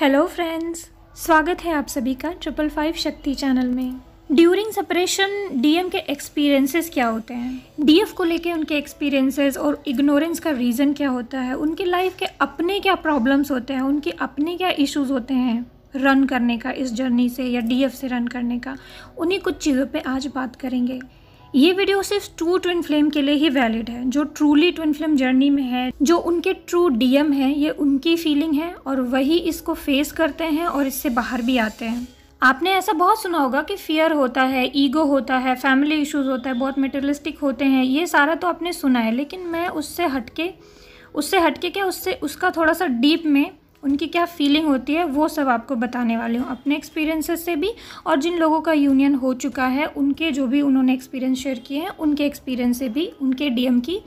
hello friends स्वागत है आप सभी का ट्रिपल फाइव शक्ति चैनल में ड्यूरिंग सेपरेशन डीएम के एक्सपीरियंसेस क्या होते हैं डीएफ को लेके उनके एक्सपीरियंसेस और इग्नोरेंस का रीज़न क्या होता है उनकी लाइफ के अपने क्या प्रॉब्लम्स होते हैं उनके अपने क्या इश्यूज होते हैं रन करने का इस जर्नी से या डीएफ से रन करने का उन्हीं कुछ चीज़ों पे आज बात करेंगे ये वीडियो सिर्फ ट्रू ट्विन फ्लेम के लिए ही वैलिड है जो ट्रूली ट्विन फ्लेम जर्नी में है जो उनके ट्रू डीएम है ये उनकी फीलिंग है और वही इसको फेस करते हैं और इससे बाहर भी आते हैं आपने ऐसा बहुत सुना होगा कि फियर होता है ईगो होता है फैमिली इश्यूज होता है बहुत मेटरलिस्टिक होते हैं ये सारा तो आपने सुना है लेकिन मैं उससे हटके उससे हटके क्या उससे उसका थोड़ा सा डीप में उनकी क्या फीलिंग होती है वो सब आपको बताने वाली हूँ अपने एक्सपीरियंसेस से भी और जिन लोगों का यूनियन हो चुका है उनके जो भी उन्होंने एक्सपीरियंस शेयर किए हैं उनके एक्सपीरियंस से भी उनके डीएम की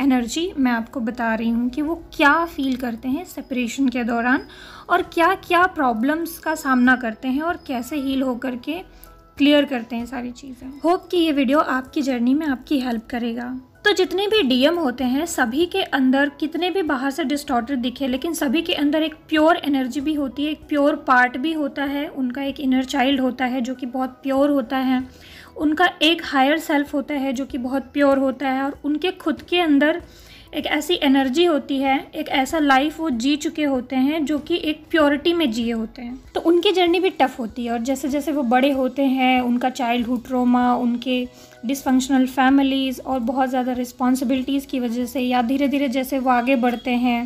एनर्जी मैं आपको बता रही हूँ कि वो क्या फील करते हैं सेपरेशन के दौरान और क्या क्या प्रॉब्लम्स का सामना करते हैं और कैसे हील होकर के क्लियर करते हैं सारी चीज़ें होप कि ये वीडियो आपकी जर्नी में आपकी हेल्प करेगा तो जितने भी डीएम होते हैं सभी के अंदर कितने भी बाहर से डिस्टॉर्टेड दिखे लेकिन सभी के अंदर एक प्योर एनर्जी भी होती है एक प्योर पार्ट भी होता है उनका एक इनर चाइल्ड होता है जो कि बहुत प्योर होता है उनका एक हायर सेल्फ होता है जो कि बहुत प्योर होता है और उनके खुद के अंदर एक ऐसी एनर्जी होती है एक ऐसा लाइफ वो जी चुके होते हैं जो कि एक प्योरिटी में जिए होते हैं तो उनकी जर्नी भी टफ़ होती है और जैसे जैसे वो बड़े होते हैं उनका चाइल्डहुड ट्रोमा उनके डिसफंक्शनल फैमिलीज़ और बहुत ज़्यादा रिस्पॉन्सिबिलिटीज़ की वजह से या धीरे धीरे जैसे वो आगे बढ़ते हैं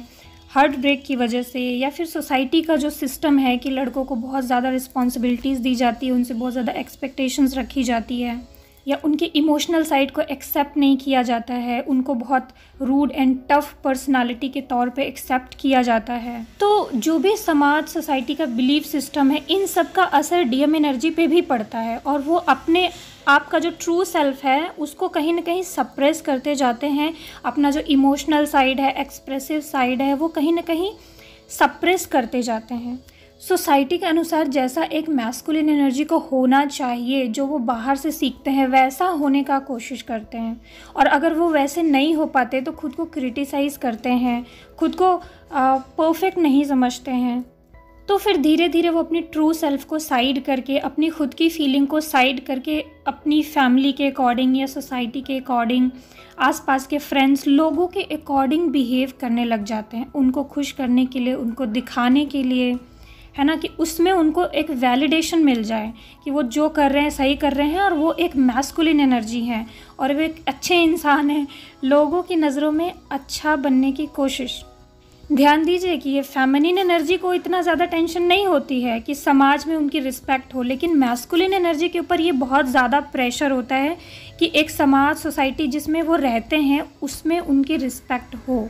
हार्ट ब्रेक की वजह से या फिर सोसाइटी का जो सिस्टम है कि लड़कों को बहुत ज़्यादा रिस्पॉन्सिबिलिटीज़ दी जाती है उनसे बहुत ज़्यादा एक्सपेक्टेशंस रखी जाती है या उनके इमोशनल साइड को एक्सेप्ट नहीं किया जाता है उनको बहुत रूड एंड टफ पर्सनालिटी के तौर पे एक्सेप्ट किया जाता है तो जो भी समाज सोसाइटी का बिलीव सिस्टम है इन सब का असर डीएम एनर्जी पे भी पड़ता है और वो अपने आपका जो ट्रू सेल्फ है उसको कहीं ना कहीं सप्रेस करते जाते हैं अपना जो इमोशनल साइड है एक्सप्रेसिव साइड है वो कहीं ना कहीं सप्रेस करते जाते हैं सोसाइटी के अनुसार जैसा एक मैस्कुलिन एनर्जी को होना चाहिए जो वो बाहर से सीखते हैं वैसा होने का कोशिश करते हैं और अगर वो वैसे नहीं हो पाते तो खुद को क्रिटिसाइज़ करते हैं खुद को परफेक्ट नहीं समझते हैं तो फिर धीरे धीरे वो अपनी ट्रू सेल्फ को साइड करके अपनी खुद की फीलिंग को साइड करके अपनी फैमिली के अकॉर्डिंग या सोसाइटी के अकॉर्डिंग आसपास के फ्रेंड्स लोगों के अकॉर्डिंग बिहेव करने लग जाते हैं उनको खुश करने के लिए उनको दिखाने के लिए है ना कि उसमें उनको एक वैलिडेशन मिल जाए कि वो जो कर रहे हैं सही कर रहे हैं और वो एक मैस्कुलिन एनर्जी है और वे एक अच्छे इंसान हैं लोगों की नज़रों में अच्छा बनने की कोशिश ध्यान दीजिए कि ये फैमिलिन एनर्जी को इतना ज़्यादा टेंशन नहीं होती है कि समाज में उनकी रिस्पेक्ट हो लेकिन मैस्कुलिन एनर्जी के ऊपर ये बहुत ज़्यादा प्रेशर होता है कि एक समाज सोसाइटी जिसमें वो रहते हैं उसमें उनकी रिस्पेक्ट हो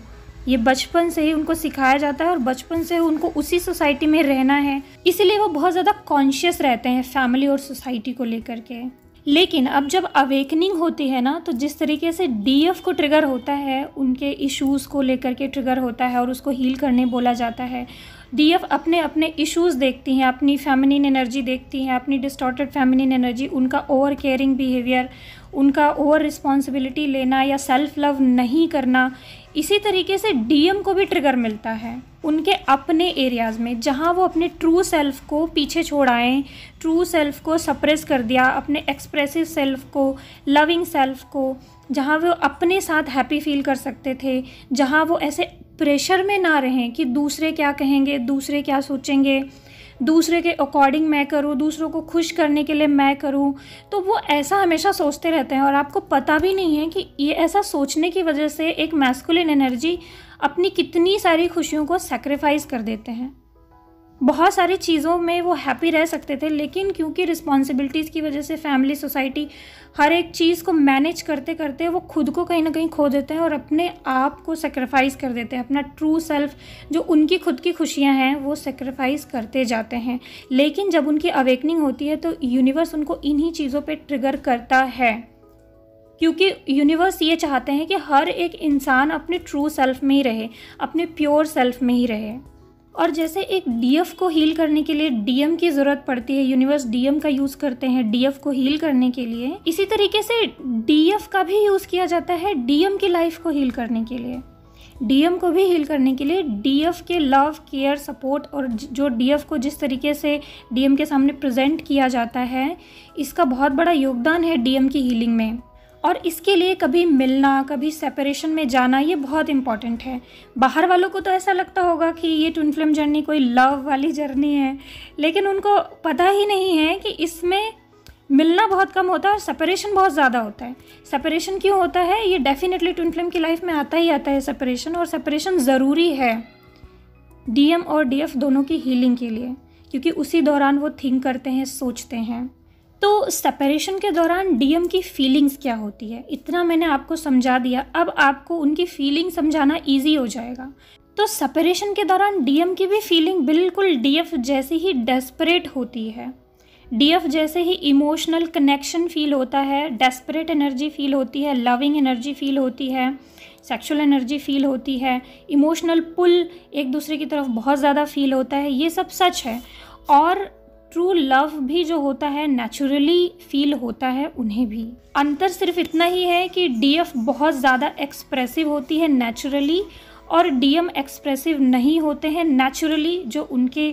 ये बचपन से ही उनको सिखाया जाता है और बचपन से उनको उसी सोसाइटी में रहना है इसीलिए वो बहुत ज़्यादा कॉन्शियस रहते हैं फैमिली और सोसाइटी को लेकर के लेकिन अब जब अवेकनिंग होती है ना तो जिस तरीके से डीएफ को ट्रिगर होता है उनके इश्यूज़ को लेकर के ट्रिगर होता है और उसको हील करने बोला जाता है डीएफ अपने अपने इश्यूज़ देखती हैं अपनी फेमिनिन एनर्जी देखती हैं अपनी डिस्टॉर्टेड फेमिनिन एनर्जी उनका ओवर केयरिंग बिहेवियर उनका ओवर रिस्पॉन्सिबिलिटी लेना या सेल्फ लव नहीं करना इसी तरीके से डीएम को भी ट्रिगर मिलता है उनके अपने एरियाज़ में जहाँ वो अपने ट्रू सेल्फ को पीछे छोड़ आए ट्रू सेल्फ को सप्रेस कर दिया अपने एक्सप्रेसिव सेल्फ को लविंग सेल्फ को जहाँ वो अपने साथ हैप्पी फील कर सकते थे जहाँ वो ऐसे प्रेशर में ना रहें कि दूसरे क्या कहेंगे दूसरे क्या सोचेंगे दूसरे के अकॉर्डिंग मैं करूँ दूसरों को खुश करने के लिए मैं करूँ तो वो ऐसा हमेशा सोचते रहते हैं और आपको पता भी नहीं है कि ये ऐसा सोचने की वजह से एक मैस्कुलिन एनर्जी अपनी कितनी सारी खुशियों को सेक्रीफाइस कर देते हैं बहुत सारी चीज़ों में वो हैप्पी रह सकते थे लेकिन क्योंकि रिस्पॉन्सिबिलिटीज़ की वजह से फैमिली सोसाइटी हर एक चीज़ को मैनेज करते करते वो खुद को कहीं ना कहीं खो देते हैं और अपने आप को सेक्रीफाइस कर देते हैं अपना ट्रू सेल्फ जो उनकी खुद की खुशियाँ हैं वो सेक्रीफाइस करते जाते हैं लेकिन जब उनकी अवेकनिंग होती है तो यूनिवर्स उनको इन्हीं चीज़ों पर ट्रिगर करता है क्योंकि यूनिवर्स ये चाहते हैं कि हर एक इंसान अपने ट्रू सेल्फ में ही रहे अपने प्योर सेल्फ में ही रहे और जैसे एक डीएफ को हील करने के लिए डीएम की ज़रूरत पड़ती है यूनिवर्स डीएम का यूज़ करते हैं डीएफ को हील करने के लिए इसी तरीके से डीएफ का भी यूज़ किया जाता है डीएम की लाइफ को हील करने के लिए डीएम को भी हील करने के लिए डीएफ के लव केयर सपोर्ट और जो डीएफ को जिस तरीके से डीएम के सामने प्रेजेंट किया जाता है इसका बहुत बड़ा योगदान है डीएम की हीलिंग में और इसके लिए कभी मिलना कभी सेपरेशन में जाना ये बहुत इंपॉर्टेंट है बाहर वालों को तो ऐसा लगता होगा कि ये ट्विन फिल्म जर्नी कोई लव वाली जर्नी है लेकिन उनको पता ही नहीं है कि इसमें मिलना बहुत कम होता है और सेपरेशन बहुत ज़्यादा होता है सेपरेशन क्यों होता है ये डेफिनेटली ट्विन फिल्म की लाइफ में आता ही आता है सेपरेशन और सेपरेशन ज़रूरी है डीएम और डीएफ दोनों की हीलिंग के लिए क्योंकि उसी दौरान वो थिंक करते हैं सोचते हैं तो सेपरेशन के दौरान डीएम की फीलिंग्स क्या होती है इतना मैंने आपको समझा दिया अब आपको उनकी फीलिंग समझाना ईजी हो जाएगा तो सेपरेशन के दौरान डीएम की भी फीलिंग बिल्कुल डीएफ जैसी ही डेस्परेट होती है डीएफ जैसे ही इमोशनल कनेक्शन फील होता है डेस्परेट एनर्जी फील होती है लविंग एनर्जी फील होती है सेक्सुअल एनर्जी फील होती है इमोशनल पुल एक दूसरे की तरफ बहुत ज़्यादा फील होता है ये सब सच है और ट्रू लव भी जो होता है नेचुरली फील होता है उन्हें भी अंतर सिर्फ इतना ही है कि डीएफ बहुत ज़्यादा एक्सप्रेसिव होती है नेचुरली और डीएम एक्सप्रेसिव नहीं होते हैं नेचुरली जो उनके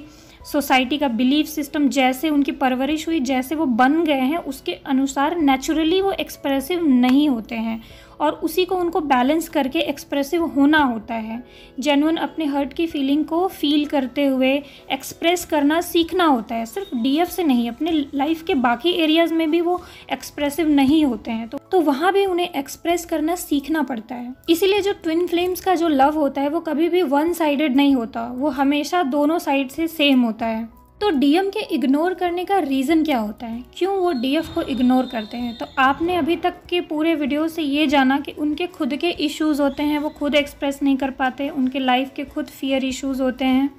सोसाइटी का बिलीफ सिस्टम जैसे उनकी परवरिश हुई जैसे वो बन गए हैं उसके अनुसार नेचुरली वो एक्सप्रेसिव नहीं होते हैं और उसी को उनको बैलेंस करके एक्सप्रेसिव होना होता है जेनुअन अपने हर्ट की फीलिंग को फील करते हुए एक्सप्रेस करना सीखना होता है सिर्फ डीएफ से नहीं अपने लाइफ के बाकी एरियाज़ में भी वो एक्सप्रेसिव नहीं होते हैं तो तो वहाँ भी उन्हें एक्सप्रेस करना सीखना पड़ता है इसीलिए जो ट्विन फ्लेम्स का जो लव होता है वो कभी भी वन साइडेड नहीं होता वो हमेशा दोनों साइड से सेम होता है तो डीएम के इग्नोर करने का रीज़न क्या होता है क्यों वो डीएफ को इग्नोर करते हैं तो आपने अभी तक के पूरे वीडियो से ये जाना कि उनके खुद के इश्यूज़ होते हैं वो खुद एक्सप्रेस नहीं कर पाते उनके लाइफ के खुद फियर इश्यूज़ होते हैं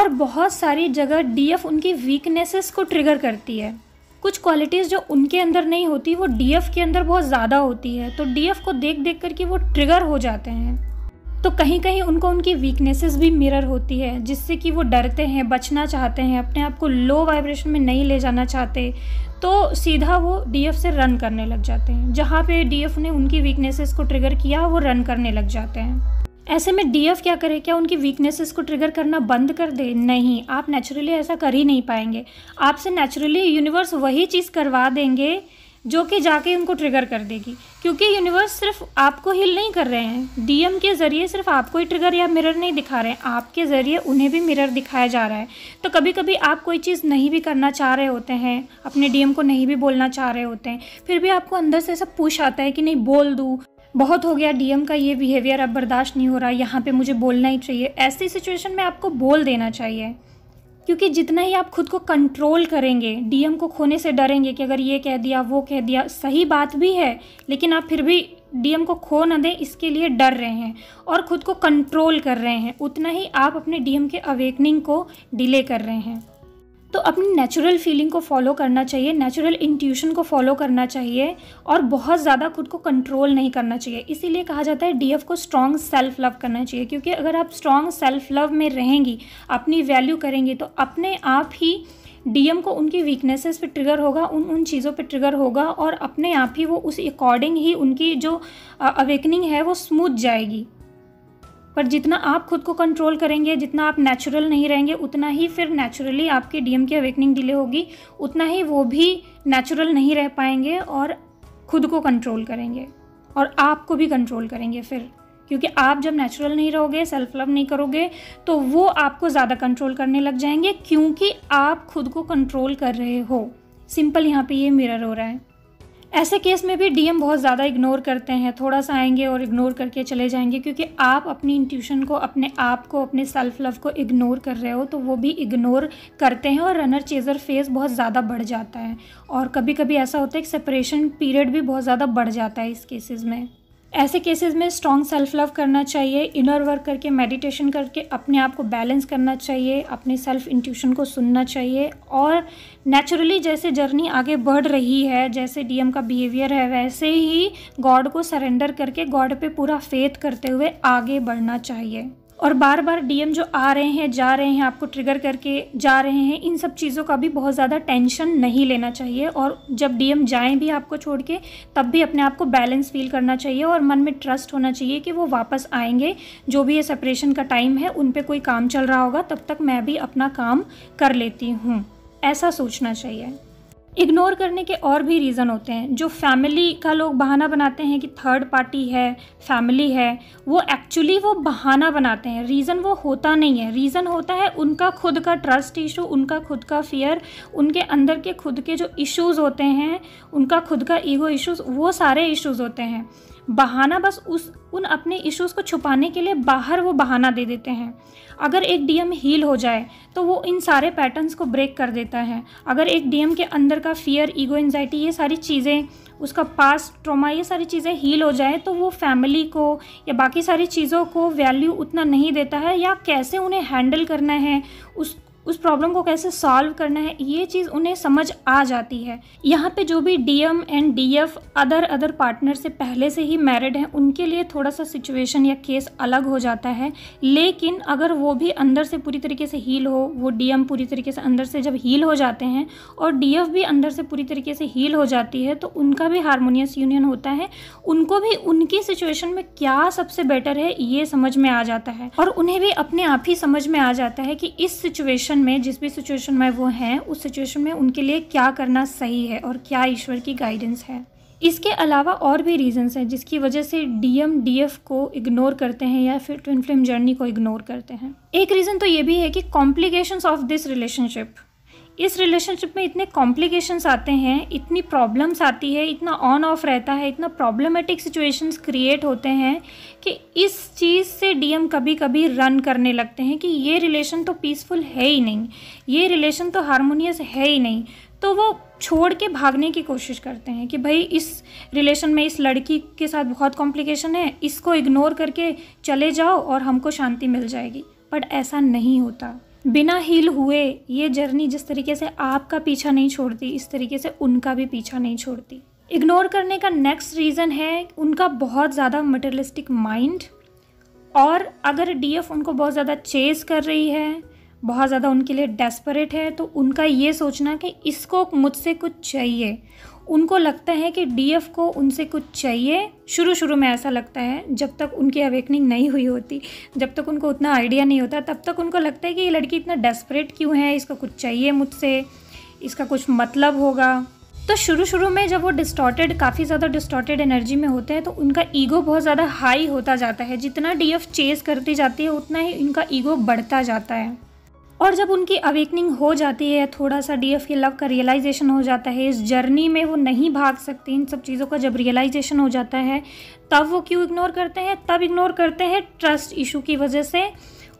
और बहुत सारी जगह डीएफ उनकी वीकनेसेस को ट्रिगर करती है कुछ क्वालिटीज़ जो उनके अंदर नहीं होती वो डीएफ के अंदर बहुत ज़्यादा होती है तो डीएफ को देख देख करके वो ट्रिगर हो जाते हैं तो कहीं कहीं उनको उनकी वीकनेसेस भी मिरर होती है जिससे कि वो डरते हैं बचना चाहते हैं अपने आप को लो वाइब्रेशन में नहीं ले जाना चाहते तो सीधा वो डीएफ से रन करने लग जाते हैं जहाँ पे डीएफ ने उनकी वीकनेसेस को ट्रिगर किया वो रन करने लग जाते हैं ऐसे में डीएफ क्या करे क्या उनकी वीकनेसेस को ट्रिगर करना बंद कर दे नहीं आप नेचुरली ऐसा कर ही नहीं पाएंगे आपसे नेचुरली यूनिवर्स वही चीज़ करवा देंगे जो कि जाके उनको ट्रिगर कर देगी क्योंकि यूनिवर्स सिर्फ आपको हिल नहीं कर रहे हैं डीएम के ज़रिए सिर्फ आपको ही ट्रिगर या मिरर नहीं दिखा रहे हैं आपके ज़रिए उन्हें भी मिरर दिखाया जा रहा है तो कभी कभी आप कोई चीज़ नहीं भी करना चाह रहे होते हैं अपने डीएम को नहीं भी बोलना चाह रहे होते हैं फिर भी आपको अंदर से सब पूछ आता है कि नहीं बोल दूँ बहुत हो गया डीएम का ये बिहेवियर अब बर्दाश्त नहीं हो रहा यहाँ पे मुझे बोलना ही चाहिए ऐसी सिचुएशन में आपको बोल देना चाहिए क्योंकि जितना ही आप खुद को कंट्रोल करेंगे डीएम को खोने से डरेंगे कि अगर ये कह दिया वो कह दिया सही बात भी है लेकिन आप फिर भी डीएम को खो ना दें इसके लिए डर रहे हैं और ख़ुद को कंट्रोल कर रहे हैं उतना ही आप अपने डीएम के अवेकनिंग को डिले कर रहे हैं तो अपनी नेचुरल फीलिंग को फॉलो करना चाहिए नेचुरल इंट्यूशन को फॉलो करना चाहिए और बहुत ज़्यादा खुद को कंट्रोल नहीं करना चाहिए इसीलिए कहा जाता है डीएफ को स्ट्रॉन्ग सेल्फ लव करना चाहिए क्योंकि अगर आप स्ट्रॉन्ग सेल्फ लव में रहेंगी अपनी वैल्यू करेंगी तो अपने आप ही डीएम को उनकी वीकनेसेस पे ट्रिगर होगा उन उन चीज़ों पे ट्रिगर होगा और अपने आप ही वो उस अकॉर्डिंग ही उनकी जो अवेकनिंग है वो स्मूथ जाएगी पर जितना आप खुद को कंट्रोल करेंगे जितना आप नेचुरल नहीं रहेंगे उतना ही फिर नेचुरली आपके डीएम की अवेकनिंग डिले होगी उतना ही वो भी नेचुरल नहीं रह पाएंगे और खुद को कंट्रोल करेंगे और आपको भी कंट्रोल करेंगे फिर क्योंकि आप जब नेचुरल नहीं रहोगे सेल्फ लव नहीं करोगे तो वो आपको ज़्यादा कंट्रोल करने लग जाएंगे क्योंकि आप खुद को कंट्रोल कर रहे हो सिंपल यहाँ पे ये मिरर हो रहा है ऐसे केस में भी डीएम बहुत ज़्यादा इग्नोर करते हैं थोड़ा सा आएंगे और इग्नोर करके चले जाएंगे क्योंकि आप अपनी इंट्यूशन को अपने आप को अपने सेल्फ लव को इग्नोर कर रहे हो तो वो भी इग्नोर करते हैं और रनर चेज़र फेज़ बहुत ज़्यादा बढ़ जाता है और कभी कभी ऐसा होता है कि सेपरेशन पीरियड भी बहुत ज़्यादा बढ़ जाता है इस केसेज़ में ऐसे केसेस में स्ट्रॉन्ग सेल्फ लव करना चाहिए इनर वर्क करके मेडिटेशन करके अपने आप को बैलेंस करना चाहिए अपने सेल्फ इंट्यूशन को सुनना चाहिए और नेचुरली जैसे जर्नी आगे बढ़ रही है जैसे डीएम का बिहेवियर है वैसे ही गॉड को सरेंडर करके गॉड पे पूरा फेथ करते हुए आगे बढ़ना चाहिए और बार बार डीएम जो आ रहे हैं जा रहे हैं आपको ट्रिगर करके जा रहे हैं इन सब चीज़ों का भी बहुत ज़्यादा टेंशन नहीं लेना चाहिए और जब डीएम जाएं भी आपको छोड़ के तब भी अपने आप को बैलेंस फील करना चाहिए और मन में ट्रस्ट होना चाहिए कि वो वापस आएंगे जो भी ये सेपरेशन का टाइम है उन पर कोई काम चल रहा होगा तब तक मैं भी अपना काम कर लेती हूँ ऐसा सोचना चाहिए इग्नोर करने के और भी रीज़न होते हैं जो फैमिली का लोग बहाना बनाते हैं कि थर्ड पार्टी है फैमिली है वो एक्चुअली वो बहाना बनाते हैं रीज़न वो होता नहीं है रीज़न होता है उनका खुद का ट्रस्ट इशू उनका खुद का फियर उनके अंदर के खुद के जो इश्यूज़ होते हैं उनका खुद का ईगो इश्यूज़ वो सारे इश्यूज़ होते हैं बहाना बस उस उन अपने इश्यूज़ को छुपाने के लिए बाहर वो बहाना दे देते हैं अगर एक डीएम हील हो जाए तो वो इन सारे पैटर्न्स को ब्रेक कर देता है अगर एक डीएम के अंदर का फियर ईगो एनजाइटी ये सारी चीज़ें उसका पास ट्रॉमा ये सारी चीज़ें हील हो जाए तो वो फैमिली को या बाकी सारी चीज़ों को वैल्यू उतना नहीं देता है या कैसे उन्हें हैंडल करना है उस उस प्रॉब्लम को कैसे सॉल्व करना है ये चीज़ उन्हें समझ आ जाती है यहाँ पे जो भी DM and DF other other partner से पहले से ही मैरिड हैं उनके लिए थोड़ा सा सिचुएशन या केस अलग हो जाता है लेकिन अगर वो भी अंदर से पूरी तरीके से हील हो वो डीएम पूरी तरीके से अंदर से जब हील हो जाते हैं और डीएफ भी अंदर से पूरी तरीके से हील हो जाती है तो उनका भी हारमोनियस यूनियन होता है उनको भी उनकी सिचुएशन में क्या सबसे बेटर है ये समझ में आ जाता है और उन्हें भी अपने आप ही समझ में आ जाता है कि इस सिचुएशन सिचुएशन में जिस भी सिचुएशन में वो हैं उस सिचुएशन में उनके लिए क्या करना सही है और क्या ईश्वर की गाइडेंस है इसके अलावा और भी रीजंस हैं जिसकी वजह से डीएम डीएफ को इग्नोर करते हैं या फिर ट्विन फिल्म जर्नी को इग्नोर करते हैं एक रीज़न तो ये भी है कि कॉम्प्लिकेशंस ऑफ दिस रिलेशनशिप इस रिलेशनशिप में इतने कॉम्प्लिकेशंस आते हैं इतनी प्रॉब्लम्स आती है इतना ऑन ऑफ रहता है इतना प्रॉब्लमेटिक सिचुएशंस क्रिएट होते हैं कि इस चीज़ से डीएम कभी कभी रन करने लगते हैं कि ये रिलेशन तो पीसफुल है ही नहीं ये रिलेशन तो हारमोनियस है ही नहीं तो वो छोड़ के भागने की कोशिश करते हैं कि भाई इस रिलेशन में इस लड़की के साथ बहुत कॉम्प्लिकेशन है इसको इग्नोर करके चले जाओ और हमको शांति मिल जाएगी बट ऐसा नहीं होता बिना हील हुए ये जर्नी जिस तरीके से आपका पीछा नहीं छोड़ती इस तरीके से उनका भी पीछा नहीं छोड़ती इग्नोर करने का नेक्स्ट रीज़न है उनका बहुत ज़्यादा मटेरियलिस्टिक माइंड और अगर डीएफ उनको बहुत ज़्यादा चेज कर रही है बहुत ज़्यादा उनके लिए डेस्परेट है तो उनका ये सोचना कि इसको मुझसे कुछ चाहिए उनको लगता है कि डीएफ को उनसे कुछ चाहिए शुरू शुरू में ऐसा लगता है जब तक उनकी अवेकनिंग नहीं हुई होती जब तक उनको उतना आइडिया नहीं होता तब तक उनको लगता है कि ये लड़की इतना डेस्परेट क्यों है इसका कुछ चाहिए मुझसे इसका कुछ मतलब होगा तो शुरू शुरू में जब वो डिस्टॉर्टेड काफ़ी ज़्यादा डिस्टॉर्टेड एनर्जी में होते हैं तो उनका ईगो बहुत ज़्यादा हाई होता जाता है जितना डीएफ चेस करती जाती है उतना ही इनका ईगो बढ़ता जाता है और जब उनकी अवेकनिंग हो जाती है थोड़ा सा डी एफ के लव का रियलाइजेशन हो जाता है इस जर्नी में वो नहीं भाग सकते इन सब चीज़ों का जब रियलाइजेशन हो जाता है तब वो क्यों इग्नोर करते हैं तब इग्नोर करते हैं ट्रस्ट इशू की वजह से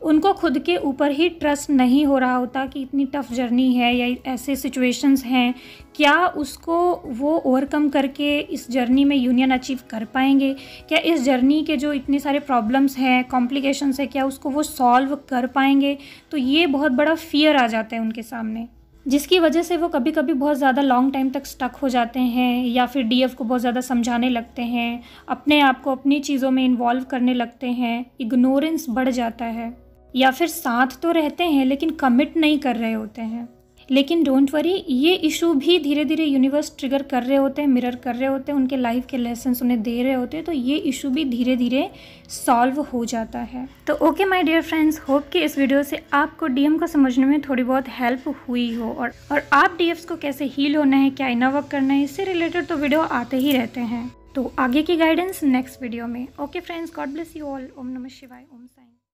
उनको खुद के ऊपर ही ट्रस्ट नहीं हो रहा होता कि इतनी टफ़ जर्नी है या ऐसे सिचुएशंस हैं क्या उसको वो ओवरकम करके इस जर्नी में यूनियन अचीव कर पाएंगे क्या इस जर्नी के जो इतने सारे प्रॉब्लम्स हैं कॉम्प्लिकेशंस है क्या उसको वो सॉल्व कर पाएंगे तो ये बहुत बड़ा फियर आ जाता है उनके सामने जिसकी वजह से वो कभी कभी बहुत ज़्यादा लॉन्ग टाइम तक स्टक हो जाते हैं या फिर डीएफ को बहुत ज़्यादा समझाने लगते हैं अपने आप को अपनी चीज़ों में इन्वॉल्व करने लगते हैं इग्नोरेंस बढ़ जाता है या फिर साथ तो रहते हैं लेकिन कमिट नहीं कर रहे होते हैं लेकिन डोंट वरी ये इशू भी धीरे धीरे यूनिवर्स ट्रिगर कर रहे होते हैं मिरर कर रहे होते हैं उनके लाइफ के लेसन उन्हें दे रहे होते हैं तो ये इशू भी धीरे धीरे सॉल्व हो जाता है तो okay my dear friends hope कि इस वीडियो से आपको डीएम को समझने में थोड़ी बहुत हेल्प हुई हो और और आप डी को कैसे हील होना है क्या इना वर्क करना है इससे रिलेटेड तो वीडियो आते ही रहते हैं तो आगे की गाइडेंस नेक्स्ट वीडियो में okay friends God bless you all ओम नमः शिवाय ओम साई